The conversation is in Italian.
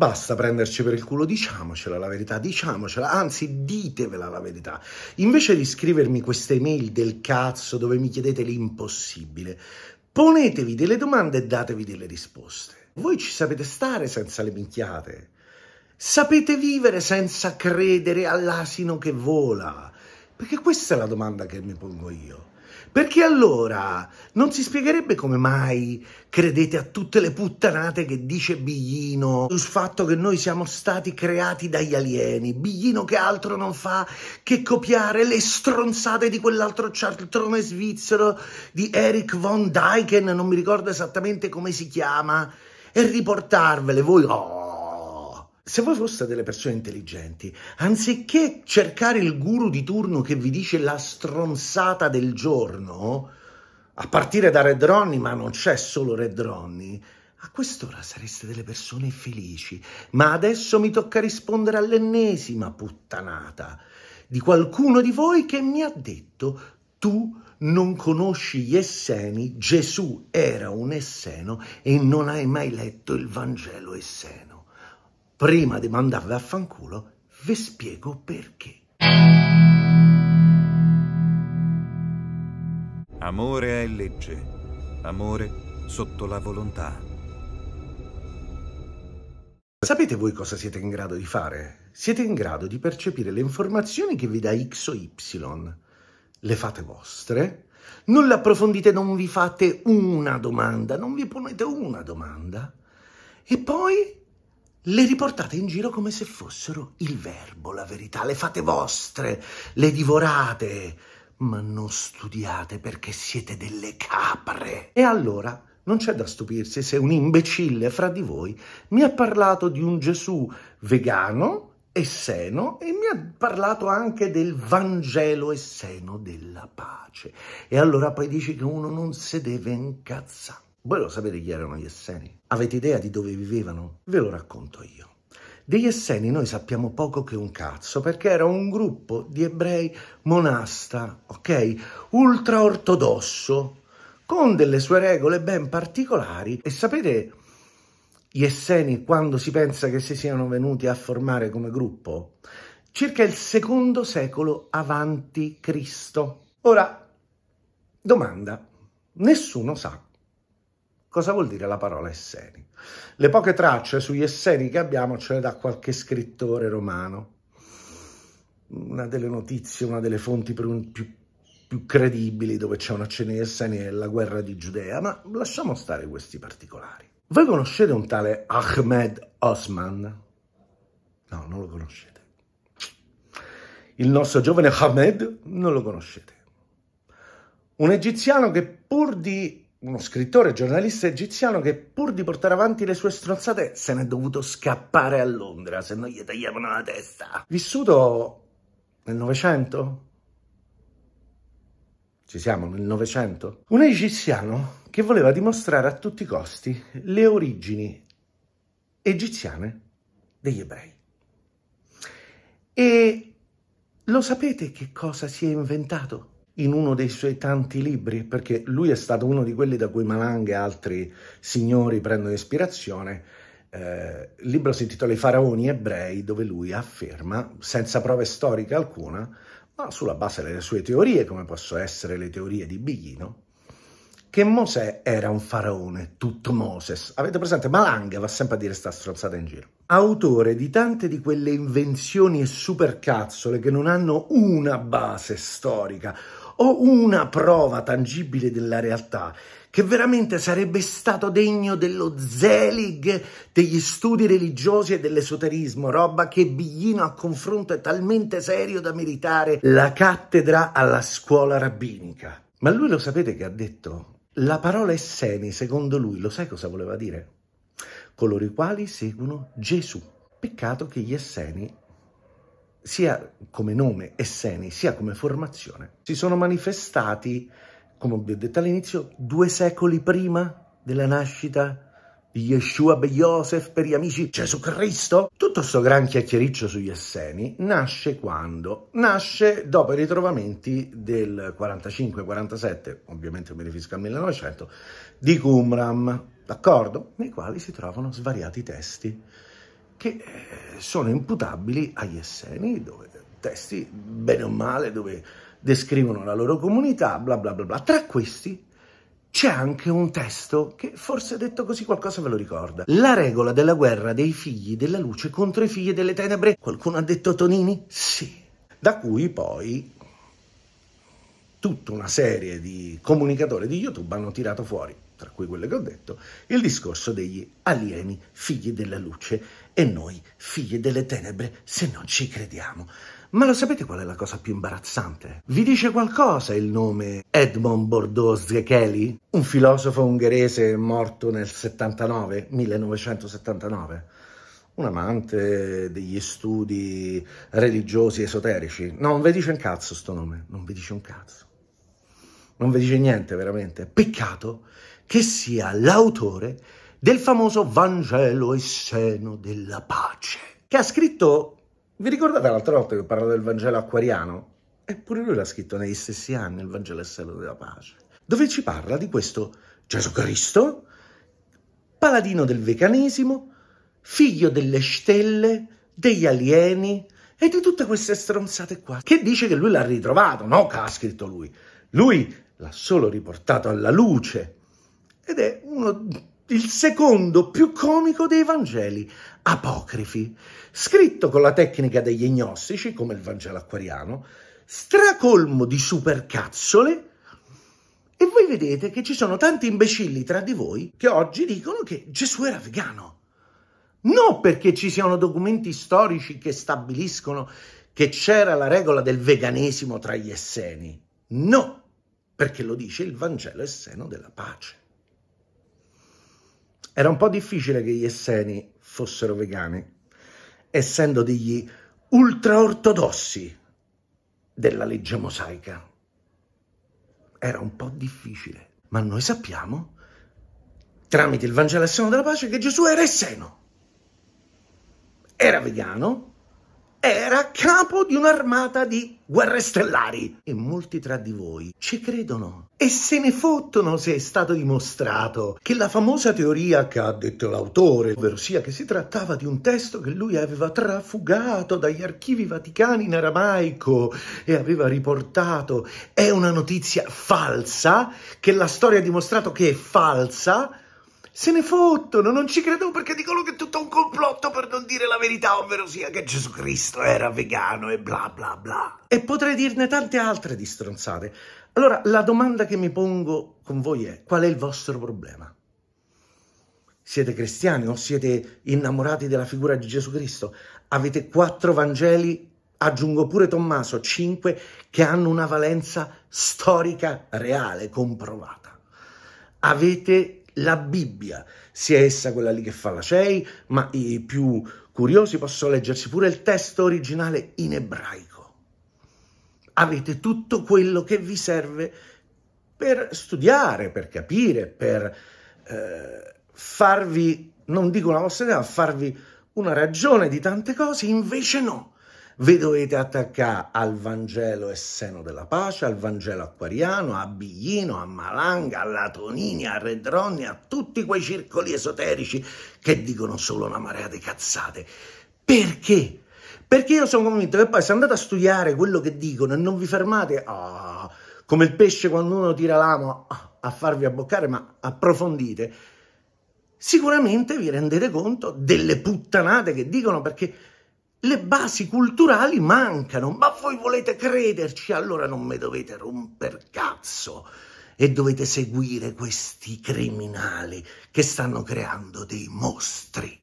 Basta prenderci per il culo, diciamocela la verità, diciamocela, anzi ditevela la verità. Invece di scrivermi queste email del cazzo dove mi chiedete l'impossibile, ponetevi delle domande e datevi delle risposte. Voi ci sapete stare senza le minchiate, sapete vivere senza credere all'asino che vola, perché questa è la domanda che mi pongo io. Perché allora non si spiegherebbe come mai credete a tutte le puttanate che dice Biglino sul fatto che noi siamo stati creati dagli alieni. Biglino che altro non fa che copiare le stronzate di quell'altro cialtrone svizzero di Eric von Dyken, non mi ricordo esattamente come si chiama, e riportarvele voi. Oh, se voi foste delle persone intelligenti, anziché cercare il guru di turno che vi dice la stronzata del giorno, a partire da Red Ronnie, ma non c'è solo Red Ronnie, a quest'ora sareste delle persone felici. Ma adesso mi tocca rispondere all'ennesima puttanata di qualcuno di voi che mi ha detto tu non conosci gli esseni, Gesù era un esseno e non hai mai letto il Vangelo esseno prima di mandarvi a fanculo, vi spiego perché. Amore è legge, amore sotto la volontà. Sapete voi cosa siete in grado di fare? Siete in grado di percepire le informazioni che vi dà X o Y. Le fate vostre, non le approfondite, non vi fate una domanda, non vi ponete una domanda. E poi le riportate in giro come se fossero il verbo, la verità, le fate vostre, le divorate, ma non studiate perché siete delle capre. E allora non c'è da stupirsi se un imbecille fra di voi mi ha parlato di un Gesù vegano e seno e mi ha parlato anche del Vangelo e seno della pace. E allora poi dici che uno non si deve incazzare. Voi lo sapete chi erano gli Esseni? Avete idea di dove vivevano? Ve lo racconto io. Degli Esseni noi sappiamo poco che un cazzo, perché era un gruppo di ebrei monasta, ok? Ultraortodosso, con delle sue regole ben particolari. E sapete gli Esseni quando si pensa che si siano venuti a formare come gruppo? Circa il secondo secolo avanti Cristo. Ora, domanda, nessuno sa Cosa vuol dire la parola Esseni? Le poche tracce sugli Esseni che abbiamo ce le dà qualche scrittore romano. Una delle notizie, una delle fonti più, più credibili dove c'è una cena di Esseni è la guerra di Giudea, ma lasciamo stare questi particolari. Voi conoscete un tale Ahmed Osman? No, non lo conoscete. Il nostro giovane Ahmed non lo conoscete. Un egiziano che pur di uno scrittore giornalista egiziano che pur di portare avanti le sue stronzate se n'è dovuto scappare a Londra, se no gli tagliavano la testa. Vissuto nel Novecento? Ci siamo nel Novecento? Un egiziano che voleva dimostrare a tutti i costi le origini egiziane degli ebrei. E lo sapete che cosa si è inventato? in uno dei suoi tanti libri, perché lui è stato uno di quelli da cui Malanga e altri signori prendono ispirazione. Eh, il libro si intitola I faraoni ebrei, dove lui afferma, senza prove storiche alcuna, ma sulla base delle sue teorie, come possono essere le teorie di Biglino, che Mosè era un faraone, tutto Moses. Avete presente? Malanga va sempre a dire sta strozzata in giro. Autore di tante di quelle invenzioni e supercazzole che non hanno una base storica, o una prova tangibile della realtà che veramente sarebbe stato degno dello Zelig, degli studi religiosi e dell'esoterismo, roba che Biglino a confronto è talmente serio da meritare la cattedra alla scuola rabbinica. Ma lui lo sapete che ha detto? La parola esseni, secondo lui, lo sai cosa voleva dire? Coloro i quali seguono Gesù. Peccato che gli esseni sia come nome Esseni, sia come formazione, si sono manifestati, come vi ho detto all'inizio, due secoli prima della nascita di Yeshua ben Yosef per gli amici Gesù Cristo? Tutto questo gran chiacchiericcio sugli Esseni nasce quando? Nasce dopo i ritrovamenti del 45-47, ovviamente mi riferisco al 1900, di Qumram, d'accordo? Nei quali si trovano svariati testi che eh, sono imputabili agli Esseni, dove testi bene o male, dove descrivono la loro comunità, bla bla bla bla. Tra questi c'è anche un testo che forse detto così qualcosa ve lo ricorda. La regola della guerra dei figli della luce contro i figli delle tenebre. Qualcuno ha detto Tonini? Sì. Da cui poi tutta una serie di comunicatori di YouTube hanno tirato fuori tra cui quelle che ho detto, il discorso degli alieni figli della luce e noi figli delle tenebre se non ci crediamo. Ma lo sapete qual è la cosa più imbarazzante? Vi dice qualcosa il nome Edmond Bordeaux Zecheli, un filosofo ungherese morto nel 79, 1979? un amante degli studi religiosi esoterici. No, non vi dice un cazzo sto nome, non vi dice un cazzo. Non vi dice niente veramente. Peccato che sia l'autore del famoso Vangelo e Seno della pace, che ha scritto, vi ricordate l'altra volta che ho parlato del Vangelo acquariano? Eppure lui l'ha scritto negli stessi anni, il Vangelo e Seno della pace, dove ci parla di questo Gesù Cristo, paladino del veganesimo, figlio delle stelle, degli alieni e di tutte queste stronzate qua, che dice che lui l'ha ritrovato, no che ha scritto lui. Lui l'ha solo riportato alla luce, ed è uno, il secondo più comico dei Vangeli apocrifi, scritto con la tecnica degli gnostici, come il Vangelo acquariano, stracolmo di supercazzole, e voi vedete che ci sono tanti imbecilli tra di voi che oggi dicono che Gesù era vegano. Non perché ci siano documenti storici che stabiliscono che c'era la regola del veganesimo tra gli esseni. No, perché lo dice il Vangelo esseno della pace. Era un po' difficile che gli esseni fossero vegani, essendo degli ultraortodossi della legge mosaica. Era un po' difficile, ma noi sappiamo, tramite il Vangelo esseno della pace, che Gesù era esseno. Era vegano, era capo di un'armata di guerre stellari. E molti tra di voi ci credono e se ne fottono se è stato dimostrato che la famosa teoria che ha detto l'autore, ovvero sia che si trattava di un testo che lui aveva trafugato dagli archivi vaticani in aramaico e aveva riportato, è una notizia falsa, che la storia ha dimostrato che è falsa, se ne fottono, non ci credo perché dicono che è tutto un complotto per non dire la verità, ovvero sia che Gesù Cristo era vegano e bla bla bla. E potrei dirne tante altre di stronzate. Allora, la domanda che mi pongo con voi è: qual è il vostro problema? Siete cristiani o siete innamorati della figura di Gesù Cristo? Avete quattro Vangeli aggiungo pure Tommaso, cinque, che hanno una valenza storica reale, comprovata. Avete la Bibbia, sia essa quella lì che fa la CEI, ma i più curiosi possono leggersi pure il testo originale in ebraico. Avete tutto quello che vi serve per studiare, per capire, per eh, farvi, non dico una vostra idea, ma farvi una ragione di tante cose, invece no. Vi dovete attaccare al Vangelo Esseno della Pace, al Vangelo Acquariano, a Biglino, a Malanga, a Latonini, a Redronni, a tutti quei circoli esoterici che dicono solo una marea di cazzate. Perché? Perché io sono convinto che poi se andate a studiare quello che dicono e non vi fermate, oh, come il pesce quando uno tira l'amo oh, a farvi abboccare, ma approfondite, sicuramente vi rendete conto delle puttanate che dicono perché le basi culturali mancano, ma voi volete crederci, allora non mi dovete romper cazzo e dovete seguire questi criminali che stanno creando dei mostri.